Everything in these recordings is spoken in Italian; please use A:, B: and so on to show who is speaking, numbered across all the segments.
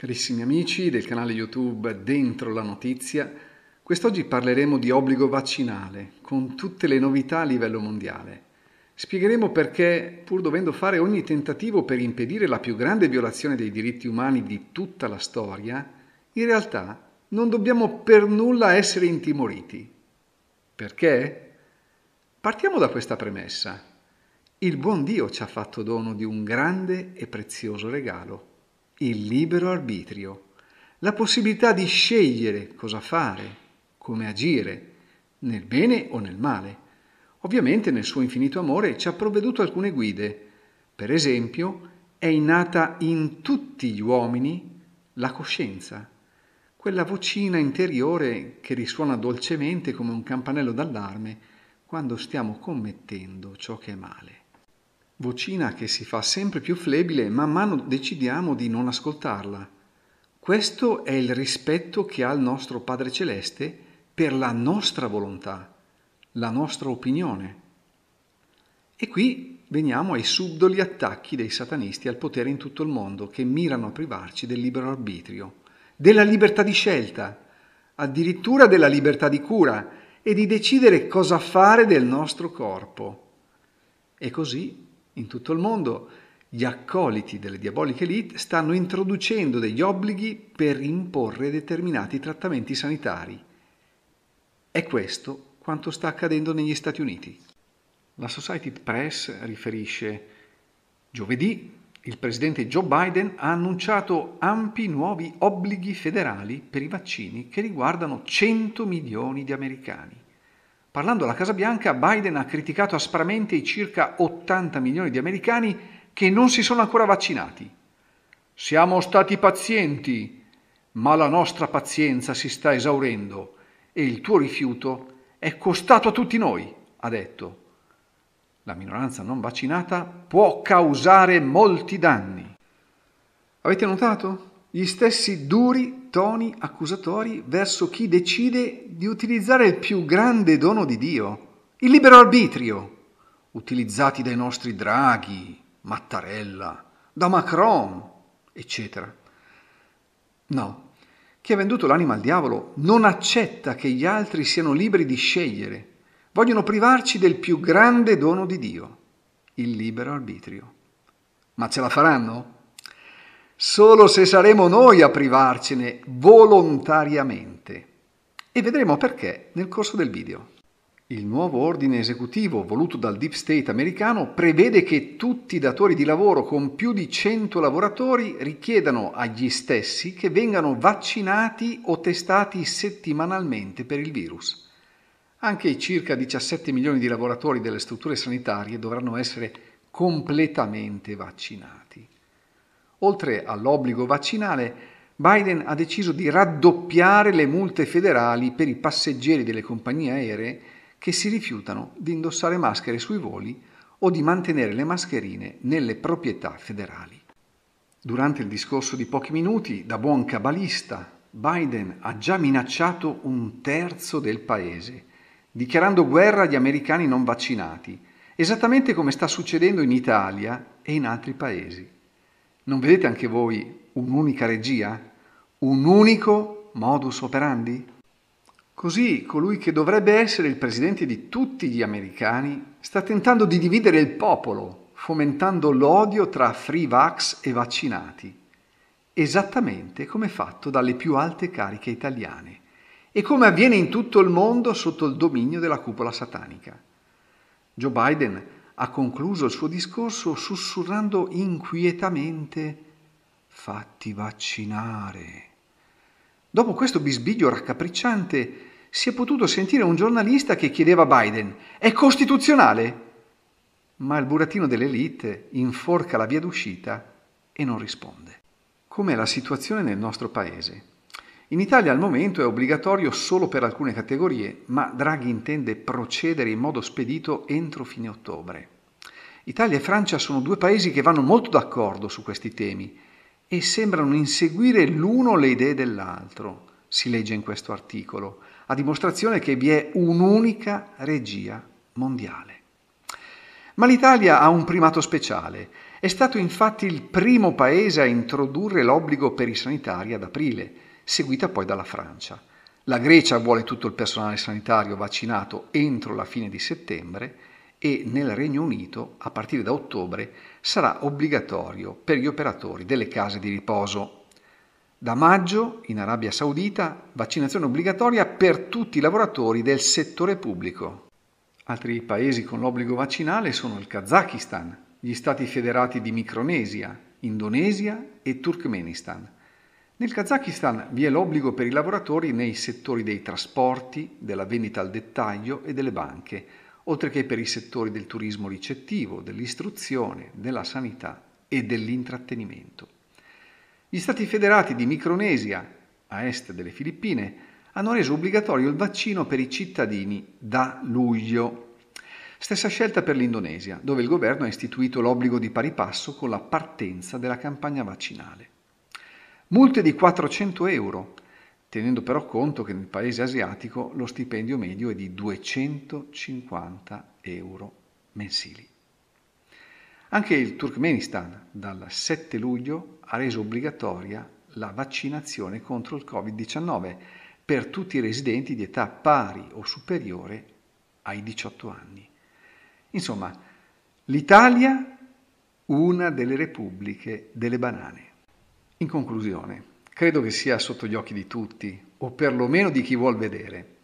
A: Carissimi amici del canale YouTube Dentro la Notizia, quest'oggi parleremo di obbligo vaccinale con tutte le novità a livello mondiale. Spiegheremo perché, pur dovendo fare ogni tentativo per impedire la più grande violazione dei diritti umani di tutta la storia, in realtà non dobbiamo per nulla essere intimoriti. Perché? Partiamo da questa premessa. Il buon Dio ci ha fatto dono di un grande e prezioso regalo il libero arbitrio, la possibilità di scegliere cosa fare, come agire, nel bene o nel male. Ovviamente nel suo infinito amore ci ha provveduto alcune guide. Per esempio, è innata in tutti gli uomini la coscienza, quella vocina interiore che risuona dolcemente come un campanello d'allarme quando stiamo commettendo ciò che è male vocina che si fa sempre più flebile man mano decidiamo di non ascoltarla. Questo è il rispetto che ha il nostro Padre Celeste per la nostra volontà, la nostra opinione. E qui veniamo ai subdoli attacchi dei satanisti al potere in tutto il mondo che mirano a privarci del libero arbitrio, della libertà di scelta, addirittura della libertà di cura e di decidere cosa fare del nostro corpo. E così in tutto il mondo gli accoliti delle diaboliche elite stanno introducendo degli obblighi per imporre determinati trattamenti sanitari. È questo quanto sta accadendo negli Stati Uniti. La Society Press riferisce giovedì il presidente Joe Biden ha annunciato ampi nuovi obblighi federali per i vaccini che riguardano 100 milioni di americani. Parlando alla Casa Bianca, Biden ha criticato aspramente i circa 80 milioni di americani che non si sono ancora vaccinati. Siamo stati pazienti, ma la nostra pazienza si sta esaurendo e il tuo rifiuto è costato a tutti noi, ha detto. La minoranza non vaccinata può causare molti danni. Avete notato? Gli stessi duri toni accusatori verso chi decide di utilizzare il più grande dono di Dio, il libero arbitrio, utilizzati dai nostri Draghi, Mattarella, da Macron, eccetera. No, chi ha venduto l'anima al diavolo non accetta che gli altri siano liberi di scegliere, vogliono privarci del più grande dono di Dio, il libero arbitrio. Ma ce la faranno? solo se saremo noi a privarcene volontariamente. E vedremo perché nel corso del video. Il nuovo ordine esecutivo voluto dal Deep State americano prevede che tutti i datori di lavoro con più di 100 lavoratori richiedano agli stessi che vengano vaccinati o testati settimanalmente per il virus. Anche i circa 17 milioni di lavoratori delle strutture sanitarie dovranno essere completamente vaccinati. Oltre all'obbligo vaccinale, Biden ha deciso di raddoppiare le multe federali per i passeggeri delle compagnie aeree che si rifiutano di indossare maschere sui voli o di mantenere le mascherine nelle proprietà federali. Durante il discorso di pochi minuti, da buon cabalista, Biden ha già minacciato un terzo del paese, dichiarando guerra agli americani non vaccinati, esattamente come sta succedendo in Italia e in altri paesi. Non vedete anche voi un'unica regia? Un unico modus operandi? Così colui che dovrebbe essere il presidente di tutti gli americani sta tentando di dividere il popolo, fomentando l'odio tra free vax e vaccinati, esattamente come fatto dalle più alte cariche italiane e come avviene in tutto il mondo sotto il dominio della cupola satanica. Joe Biden ha concluso il suo discorso sussurrando inquietamente fatti vaccinare. Dopo questo bisbiglio raccapricciante si è potuto sentire un giornalista che chiedeva a Biden è costituzionale? Ma il burattino dell'elite inforca la via d'uscita e non risponde. Com'è la situazione nel nostro paese? In Italia al momento è obbligatorio solo per alcune categorie, ma Draghi intende procedere in modo spedito entro fine ottobre. Italia e Francia sono due paesi che vanno molto d'accordo su questi temi e sembrano inseguire l'uno le idee dell'altro, si legge in questo articolo, a dimostrazione che vi è un'unica regia mondiale. Ma l'Italia ha un primato speciale. È stato infatti il primo paese a introdurre l'obbligo per i sanitari ad aprile seguita poi dalla Francia. La Grecia vuole tutto il personale sanitario vaccinato entro la fine di settembre e nel Regno Unito, a partire da ottobre, sarà obbligatorio per gli operatori delle case di riposo. Da maggio, in Arabia Saudita, vaccinazione obbligatoria per tutti i lavoratori del settore pubblico. Altri paesi con l'obbligo vaccinale sono il Kazakistan, gli Stati federati di Micronesia, Indonesia e Turkmenistan. Nel Kazakistan vi è l'obbligo per i lavoratori nei settori dei trasporti, della vendita al dettaglio e delle banche, oltre che per i settori del turismo ricettivo, dell'istruzione, della sanità e dell'intrattenimento. Gli Stati federati di Micronesia, a est delle Filippine, hanno reso obbligatorio il vaccino per i cittadini da luglio. Stessa scelta per l'Indonesia, dove il governo ha istituito l'obbligo di pari passo con la partenza della campagna vaccinale multe di 400 euro, tenendo però conto che nel paese asiatico lo stipendio medio è di 250 euro mensili. Anche il Turkmenistan dal 7 luglio ha reso obbligatoria la vaccinazione contro il Covid-19 per tutti i residenti di età pari o superiore ai 18 anni. Insomma, l'Italia, una delle repubbliche delle banane. In conclusione, credo che sia sotto gli occhi di tutti, o perlomeno di chi vuol vedere,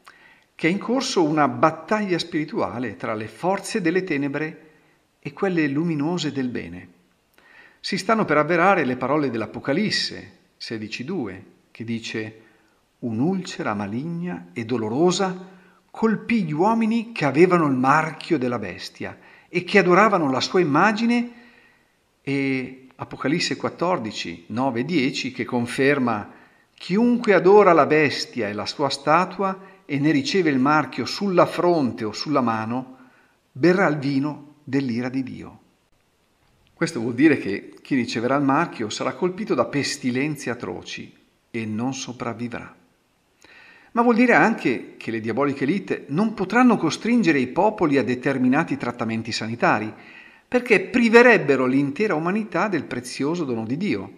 A: che è in corso una battaglia spirituale tra le forze delle tenebre e quelle luminose del bene. Si stanno per avverare le parole dell'Apocalisse 16.2, che dice un'ulcera maligna e dolorosa colpì gli uomini che avevano il marchio della bestia e che adoravano la sua immagine e Apocalisse 14, 9 e 10 che conferma chiunque adora la bestia e la sua statua e ne riceve il marchio sulla fronte o sulla mano, berrà il vino dell'ira di Dio. Questo vuol dire che chi riceverà il marchio sarà colpito da pestilenze atroci e non sopravvivrà. Ma vuol dire anche che le diaboliche elite non potranno costringere i popoli a determinati trattamenti sanitari perché priverebbero l'intera umanità del prezioso dono di Dio,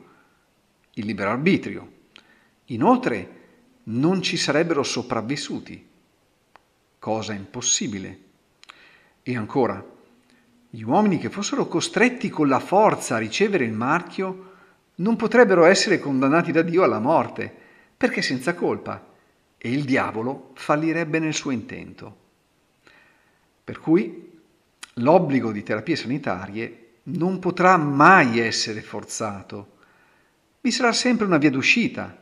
A: il libero arbitrio. Inoltre non ci sarebbero sopravvissuti, cosa impossibile. E ancora, gli uomini che fossero costretti con la forza a ricevere il marchio non potrebbero essere condannati da Dio alla morte, perché senza colpa, e il diavolo fallirebbe nel suo intento. Per cui l'obbligo di terapie sanitarie non potrà mai essere forzato. Vi sarà sempre una via d'uscita,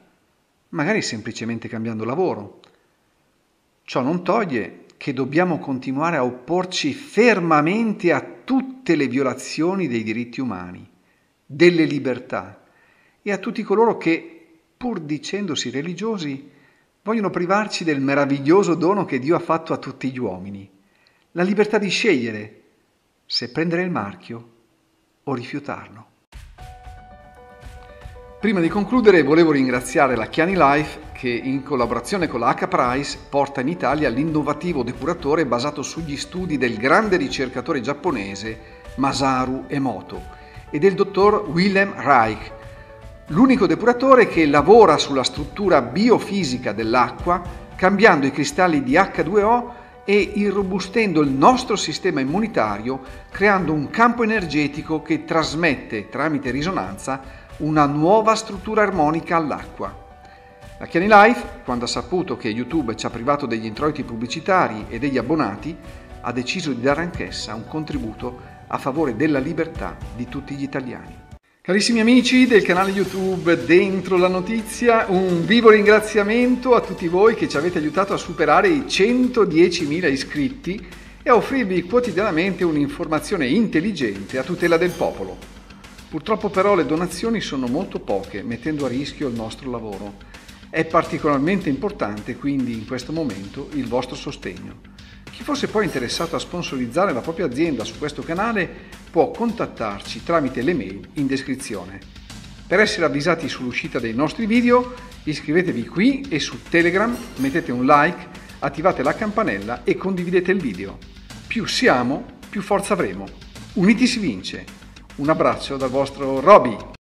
A: magari semplicemente cambiando lavoro. Ciò non toglie che dobbiamo continuare a opporci fermamente a tutte le violazioni dei diritti umani, delle libertà e a tutti coloro che, pur dicendosi religiosi, vogliono privarci del meraviglioso dono che Dio ha fatto a tutti gli uomini, la libertà di scegliere se prendere il marchio o rifiutarlo. Prima di concludere volevo ringraziare la Chiani Life che in collaborazione con la H-Price porta in Italia l'innovativo depuratore basato sugli studi del grande ricercatore giapponese Masaru Emoto e del dottor Willem Reich, l'unico depuratore che lavora sulla struttura biofisica dell'acqua cambiando i cristalli di H2O e irrobustendo il nostro sistema immunitario creando un campo energetico che trasmette tramite risonanza una nuova struttura armonica all'acqua. La Chiani Life, quando ha saputo che YouTube ci ha privato degli introiti pubblicitari e degli abbonati, ha deciso di dare anch'essa un contributo a favore della libertà di tutti gli italiani. Carissimi amici del canale YouTube Dentro la Notizia, un vivo ringraziamento a tutti voi che ci avete aiutato a superare i 110.000 iscritti e a offrirvi quotidianamente un'informazione intelligente a tutela del popolo. Purtroppo però le donazioni sono molto poche, mettendo a rischio il nostro lavoro. È particolarmente importante quindi in questo momento il vostro sostegno. Chi fosse poi interessato a sponsorizzare la propria azienda su questo canale può contattarci tramite l'email in descrizione. Per essere avvisati sull'uscita dei nostri video iscrivetevi qui e su Telegram, mettete un like, attivate la campanella e condividete il video. Più siamo, più forza avremo. Uniti si vince. Un abbraccio dal vostro Roby.